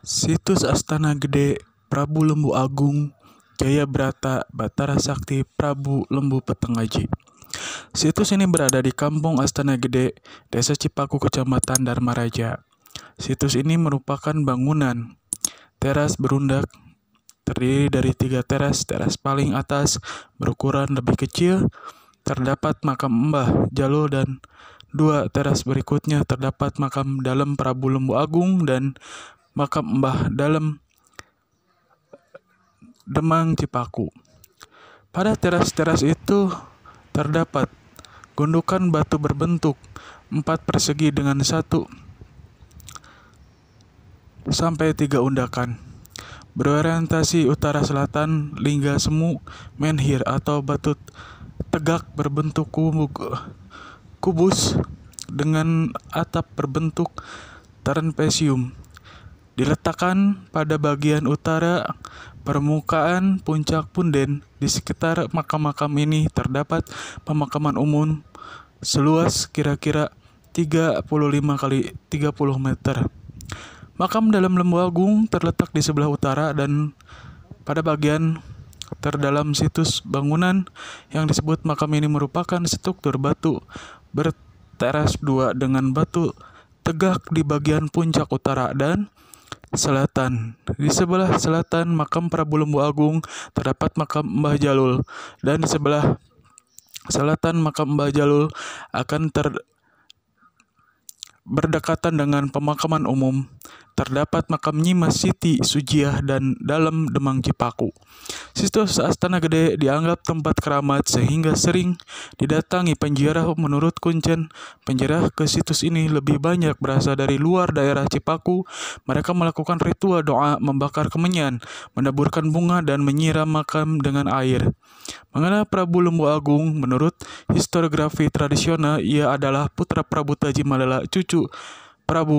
Situs Astana Gede Prabu Lembu Agung Jaya Brata Batara Sakti Prabu Lembu Petengaji. Situs ini berada di Kampung Astana Gede, Desa Cipaku, Kecamatan Dharmaraja. Situs ini merupakan bangunan teras berundak terdiri dari tiga teras. Teras paling atas berukuran lebih kecil, terdapat makam Mbah Jalo dan dua teras berikutnya terdapat makam dalam Prabu Lembu Agung dan maka Mbah Dalem Demang Cipaku. Pada teras-teras itu terdapat gundukan batu berbentuk empat persegi dengan satu sampai tiga undakan. Berorientasi utara selatan, lingga semu, menhir atau batu tegak berbentuk kubus dengan atap berbentuk pesium diletakkan pada bagian utara permukaan puncak punden. Di sekitar makam-makam ini terdapat pemakaman umum seluas kira-kira 35 kali 30 meter. Makam dalam lembu agung terletak di sebelah utara dan pada bagian terdalam situs bangunan yang disebut makam ini merupakan struktur batu berteras dua dengan batu tegak di bagian puncak utara dan selatan. Di sebelah selatan makam Prabu Lembu Agung terdapat makam Mbah Jalul dan di sebelah selatan makam Mbah Jalul akan ter berdekatan dengan pemakaman umum terdapat makam Nyimas Siti Sujiah dan dalam Demang Cipaku. Situs Astana Gede dianggap tempat keramat sehingga sering didatangi penjara menurut Kuncen. Penjara ke situs ini lebih banyak berasal dari luar daerah Cipaku. Mereka melakukan ritual doa membakar kemenyan, menaburkan bunga dan menyiram makam dengan air. Mengenai Prabu Lembu Agung, menurut historiografi tradisional, ia adalah putra Prabu Tajimalala, cucu Prabu